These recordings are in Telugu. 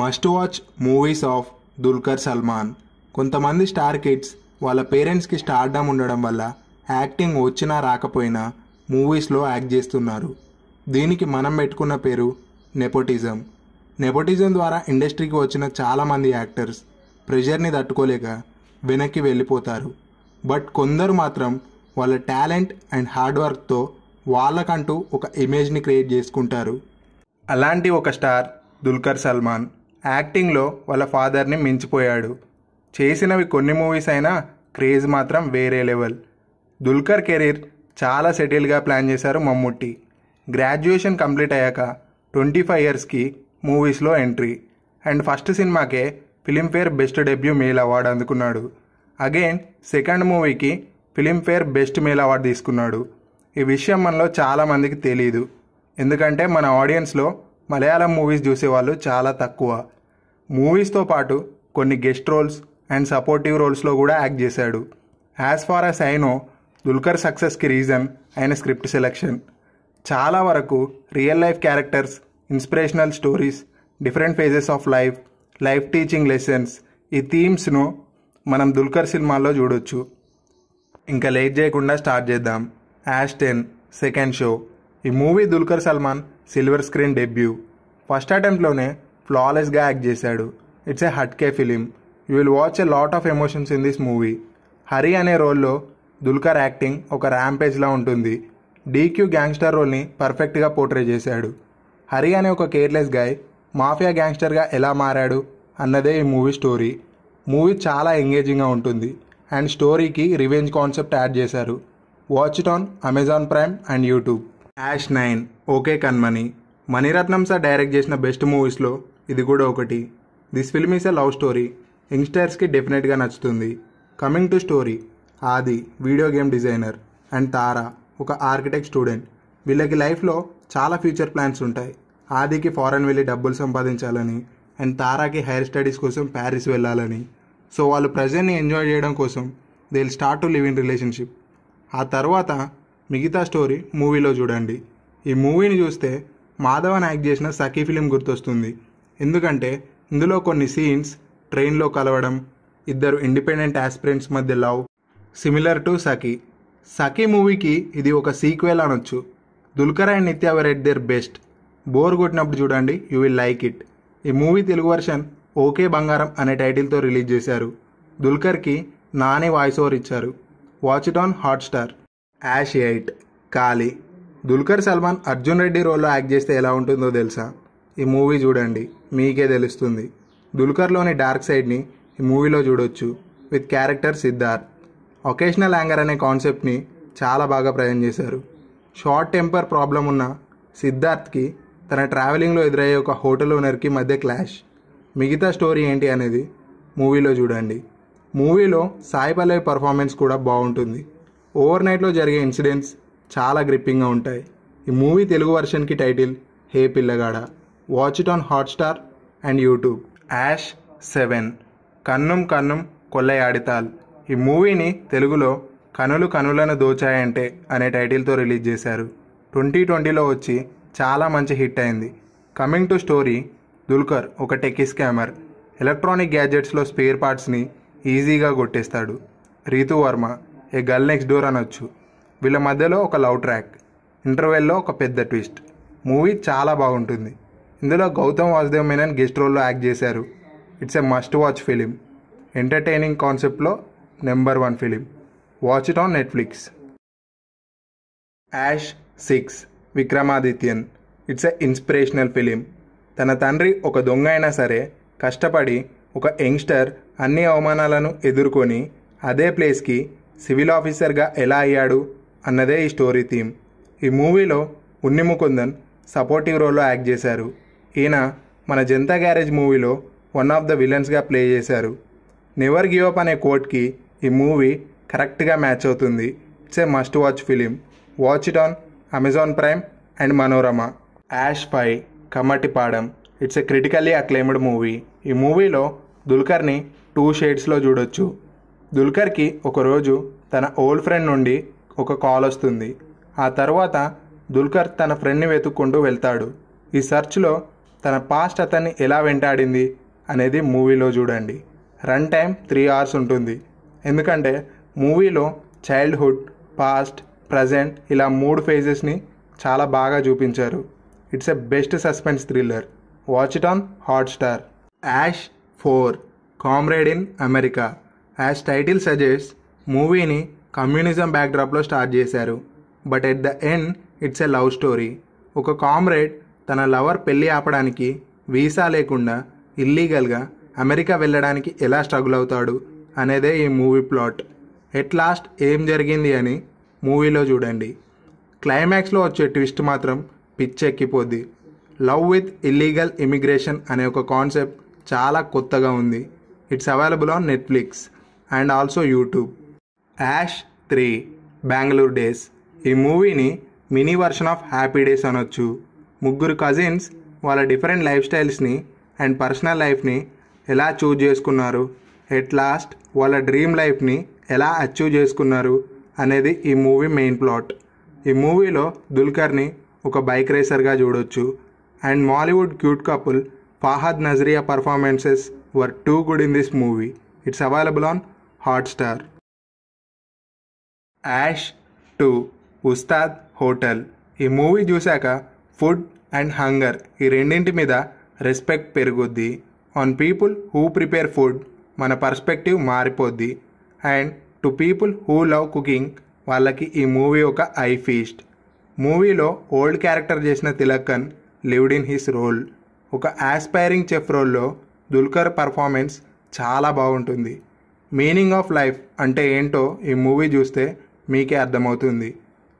must watch movies of Dulquer Salmaan కొంతమంది స్టార్ కిడ్స్ వాళ్ళ పేరెంట్స్కి స్టార్డమ్ ఉండడం వల్ల యాక్టింగ్ వచ్చినా రాకపోయినా మూవీస్లో యాక్ట్ చేస్తున్నారు దీనికి మనం పెట్టుకున్న పేరు నెపోటిజం నెపోటిజం ద్వారా ఇండస్ట్రీకి వచ్చిన చాలామంది యాక్టర్స్ ప్రెషర్ని తట్టుకోలేక వెనక్కి వెళ్ళిపోతారు బట్ కొందరు మాత్రం వాళ్ళ టాలెంట్ అండ్ హార్డ్ వర్క్తో వాళ్ళకంటూ ఒక ఇమేజ్ని క్రియేట్ చేసుకుంటారు అలాంటి ఒక స్టార్ దుల్కర్ సల్మాన్ యాక్టింగ్లో వాళ్ళ ఫాదర్ని మించిపోయాడు చేసినవి కొన్ని మూవీస్ అయినా క్రేజ్ మాత్రం వేరే లెవెల్ దుల్కర్ కెరీర్ చాలా సెటిల్గా ప్లాన్ చేశారు మమ్ముట్టి గ్రాడ్యుయేషన్ కంప్లీట్ అయ్యాక ట్వంటీ ఫైవ్ ఇయర్స్కి మూవీస్లో ఎంట్రీ అండ్ ఫస్ట్ సినిమాకే Filmfare best debut male award అందుకున్నాడు అగైన్ సెకండ్ మూవీకి ఫిలింఫేర్ బెస్ట్ మేల్ అవార్డు తీసుకున్నాడు ఈ విషయం మనలో చాలామందికి తెలియదు ఎందుకంటే మన ఆడియన్స్లో మలయాళం మూవీస్ చూసేవాళ్ళు చాలా తక్కువ మూవీస్తో పాటు కొన్ని గెస్ట్ రోల్స్ అండ్ సపోర్టివ్ రోల్స్లో కూడా యాక్ట్ చేశాడు as far as I know Dulquer సక్సెస్కి రీజన్ అయిన స్క్రిప్ట్ సెలెక్షన్ చాలా వరకు real life characters inspirational stories different phases of life life teaching lessons ఈ థీమ్స్ను మనం దుల్కర్ సినిమాల్లో చూడొచ్చు ఇంకా లేట్ చేయకుండా స్టార్ట్ చేద్దాం యాష్ టెన్ సెకండ్ షో ఈ movie Dulquer Salmaan silver screen debut first అటెంప్ట్లోనే ఫ్లాలెస్గా యాక్ట్ చేశాడు it's a hatke film you will watch a lot of emotions in this movie Hari అనే రోల్లో దుల్కర్ యాక్టింగ్ ఒక ర్యాంపేజ్లా ఉంటుంది డీక్యూ గ్యాంగ్స్టర్ రోల్ని పర్ఫెక్ట్గా పోర్ట్రే చేశాడు హరి అనే ఒక కేర్లెస్ గాయ్ మాఫియా గ్యాంగ్స్టర్గా ఎలా మారాడు అన్నదే ఈ మూవీ స్టోరీ మూవీ చాలా ఎంగేజింగ్గా ఉంటుంది అండ్ స్టోరీకి రివెంజ్ కాన్సెప్ట్ యాడ్ చేశారు watch it on Amazon Prime and YouTube hash nine okay Kanmani Mani Ratnam sir direct చేసిన బెస్ట్ మూవీస్లో ఇది కూడా ఒకటి this film is a love story యంగ్స్టర్స్కి డెఫినెట్గా నచ్చుతుంది coming to story Aadi video game designer and Tara ఒక ఆర్కిటెక్ట్ స్టూడెంట్ వీళ్ళకి లైఫ్లో చాలా ఫ్యూచర్ ప్లాన్స్ ఉంటాయి ఆదికి ఫారెన్ వెళ్ళి డబ్బులు సంపాదించాలని అండ్ తారాకి హైయర్ స్టడీస్ కోసం ప్యారిస్ వెళ్ళాలని సో వాళ్ళు ప్రజెంట్ని ఎంజాయ్ చేయడం కోసం they will start to live in relationship ఆ తర్వాత మిగతా స్టోరీ మూవీలో చూడండి ఈ మూవీని చూస్తే మాధవన్ యాక్ట్ చేసిన సఖీ ఫిలిం గుర్తొస్తుంది ఎందుకంటే ఇందులో కొన్ని సీన్స్ ట్రైన్లో కలవడం ఇద్దరు ఇండిపెండెంట్ ఆస్పిరెంట్స్ మధ్య love similar to Sakhi Sakhi మూవీకి ఇది ఒక సీక్వెల్ అనొచ్చు Dulquer and Nithya were at their best bore కొట్టినప్పుడు చూడండి యూ విల్ లైక్ ఇట్ ఈ movie Telugu version okay Bangaram అనే టైటిల్తో రిలీజ్ చేశారు దుల్కర్కి నాని వాయిస్ ఓవర్ ఇచ్చారు watch it on Hotstar hash eight Kali Dulquer Salmaan Arjun Reddy రోల్లో యాక్ట్ చేస్తే ఎలా ఉంటుందో తెలుసా ఈ మూవీ చూడండి మీకే తెలుస్తుంది దుల్కర్లోని డార్క్ సైడ్ని ఈ మూవీలో చూడొచ్చు with character Siddharth occasional anger అనే కాన్సెప్ట్ని చాలా బాగా ప్రయాణం చేశారు షార్ట్ టెంపర్ ప్రాబ్లం ఉన్న సిద్ధార్థ్కి తన ట్రావెలింగ్లో ఎదురయ్యే ఒక హోటల్ ఓనర్కి మధ్య క్లాష్ మిగతా స్టోరీ ఏంటి అనేది మూవీలో చూడండి మూవీలో సాయి పల్లవి పర్ఫార్మెన్స్ కూడా బాగుంటుంది ఓవర్ నైట్లో జరిగే ఇన్సిడెంట్స్ చాలా గ్రిప్పింగ్గా ఉంటాయి ఈ మూవీ తెలుగు వర్షన్కి title Hey Pillagada watch it on Hotstar and YouTube hash seven Kannum Kannum Kollaiyadithaal ఈ మూవీని తెలుగులో కనులు కనులను దోచాయంటే అనే టైటిల్తో రిలీజ్ చేశారు ట్వంటీ ట్వంటీలో వచ్చి చాలా మంచి హిట్ అయింది కమింగ్ టు స్టోరీ దుల్కర్ ఒక టెక్కి స్కామర్ ఎలక్ట్రానిక్ గ్యాజెట్స్లో స్పేర్ పార్ట్స్ని ఈజీగా కొట్టేస్తాడు Ritu Varma a girl next door అనొచ్చు వీళ్ళ మధ్యలో ఒక లవ్ ట్రాక్ ఇంటర్వెల్లో ఒక పెద్ద ట్విస్ట్ మూవీ చాలా బాగుంటుంది ఇందులో గౌతమ్ వాసుదేవ్ మేనన్ గెస్ట్ రోల్లో యాక్ట్ చేశారు it's a must watch film entertaining కాన్సెప్ట్లో number one film watch it on Netflix hash six Vikramadithyan it's a inspirational film తన తండ్రి ఒక దొంగ అయినా సరే కష్టపడి ఒక యంగ్స్టర్ అన్ని అవమానాలను ఎదుర్కొని అదే ప్లేస్కి సివిల్ ఆఫీసర్గా ఎలా అయ్యాడు అన్నదే ఈ స్టోరీ థీమ్ ఈ మూవీలో ఉన్ని ముకుందన్ సపోర్టివ్ రోల్లో యాక్ట్ చేశారు ఈయన మన జనతా గ్యారేజ్ మూవీలో వన్ ఆఫ్ ద విలన్స్గా ప్లే చేశారు నెవర్ గివ్ అప్ అనే కోట్కి ఈ మూవీ కరెక్ట్గా మ్యాచ్ అవుతుంది it's a must watch film watch it on Amazon Prime and Manorama hash పై పాడం it's a critically acclaimed movie ఈ మూవీలో దుల్కర్ని టూ షేడ్స్లో చూడొచ్చు దుల్కర్కి ఒకరోజు తన ఓల్డ్ ఫ్రెండ్ నుండి ఒక కాల్ వస్తుంది ఆ తర్వాత దుల్కర్ తన ఫ్రెండ్ని వెతుక్కుంటూ వెళ్తాడు ఈ సర్చ్లో తన పాస్ట్ అతన్ని ఎలా వెంటాడింది అనేది మూవీలో చూడండి రన్ టైం త్రీ అవర్స్ ఉంటుంది ఎందుకంటే మూవీలో చైల్డ్హుడ్ పాస్ట్ ప్రజెంట్ ఇలా మూడు ఫేజెస్ని చాలా బాగా చూపించారు it's a best suspense thriller watch it on Hotstar hash four comrade in America as title suggest మూవీని కమ్యూనిజం బ్యాక్డ్రాప్లో స్టార్ట్ చేశారు but at the end it's a love story ఒక కామ్రేడ్ తన లవర్ పెళ్ళి ఆపడానికి వీసా లేకుండా ఇల్లీగల్గా అమెరికా వెళ్ళడానికి ఎలా స్ట్రగుల్ అవుతాడు అనేదే ఈ మూవీ ప్లాట్ ఎట్ లాస్ట్ ఏం జరిగింది అని మూవీలో చూడండి క్లైమాక్స్లో వచ్చే ట్విస్ట్ మాత్రం పిచ్చెక్కిపోద్ది లవ్ విత్ ఇల్లీగల్ ఇమిగ్రేషన్ అనే ఒక కాన్సెప్ట్ చాలా కొత్తగా ఉంది it's available on Netflix and also YouTube hash three Bangalore days ఈ మూవీని mini version of happy days అనొచ్చు ముగ్గురు కజిన్స్ వాళ్ళ డిఫరెంట్ లైఫ్ స్టైల్స్ని అండ్ పర్సనల్ లైఫ్ని ఎలా చూజ్ చేసుకున్నారు ఎట్ లాస్ట్ వాళ్ళ డ్రీమ్ లైఫ్ని ఎలా అచీవ్ చేసుకున్నారు అనేది ఈ మూవీ మెయిన్ ప్లాట్ ఈ మూవీలో దుల్కర్ని ఒక బైక్ రేసర్గా చూడొచ్చు and Mollywood cute couple Fahadh Nazriya performances were too good in this movie it's available on Hotstar hash two Ustad hotel ఈ మూవీ చూశాక ఫుడ్ అండ్ హంగర్ ఈ రెండింటి మీద రెస్పెక్ట్ పెరుగుద్ది on people who prepare food మన పర్స్పెక్టివ్ మారిపోద్ది and to people who love cooking వాళ్ళకి ఈ మూవీ ఒక ఐ ఫీస్ట్ మూవీలో ఓల్డ్ క్యారెక్టర్ చేసిన Thilakan lived in his role ఒక ఆస్పైరింగ్ చెఫ్ రోల్లో దుల్కర్ పర్ఫార్మెన్స్ చాలా బాగుంటుంది మీనింగ్ ఆఫ్ లైఫ్ అంటే ఏంటో ఈ మూవీ చూస్తే మీకే అర్థమవుతుంది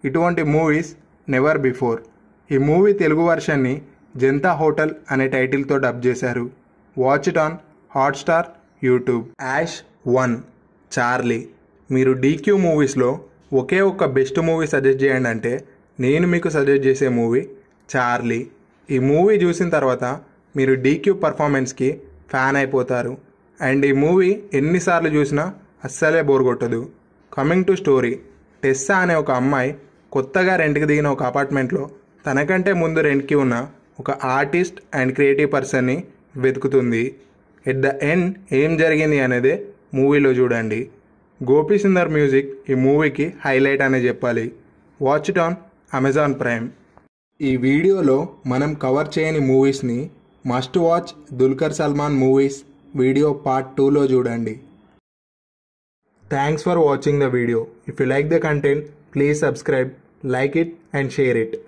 ఇటువంటి మూవీస్ నెవర్ బిఫోర్ ఈ మూవీ తెలుగు వర్షన్ని జంతా హోటల్ అనే టైటిల్తో డబ్ చేశారు watch it on Hotstar YouTube hash one Charlie మీరు డీక్యూ మూవీస్లో ఒకే ఒక బెస్ట్ మూవీ సజెస్ట్ చేయండి అంటే నేను మీకు సజెస్ట్ చేసే మూవీ చార్లీ ఈ మూవీ చూసిన తర్వాత మీరు డీక్యూ పర్ఫార్మెన్స్కి ఫ్యాన్ అయిపోతారు అండ్ ఈ మూవీ ఎన్నిసార్లు చూసినా అస్సలే బోర్ కొట్టదు కమింగ్ టు స్టోరీ టెస్సా అనే ఒక అమ్మాయి కొత్తగా రెంట్కి దిగిన ఒక అపార్ట్మెంట్లో తనకంటే ముందు రెంట్కి ఉన్న ఒక ఆర్టిస్ట్ అండ్ క్రియేటివ్ పర్సన్ని వెతుకుతుంది ఎట్ ద ఎండ్ ఏం జరిగింది అనేది మూవీలో చూడండి గోపీ సుందర్ మ్యూజిక్ ఈ మూవీకి హైలైట్ అనే చెప్పాలి watch it on Amazon Prime ఈ వీడియోలో మనం కవర్ చేయని మూవీస్ని must watch Dulquer Salmaan movies video part టూలో చూడండి thanks for watching the video if you like the content please subscribe like it and share it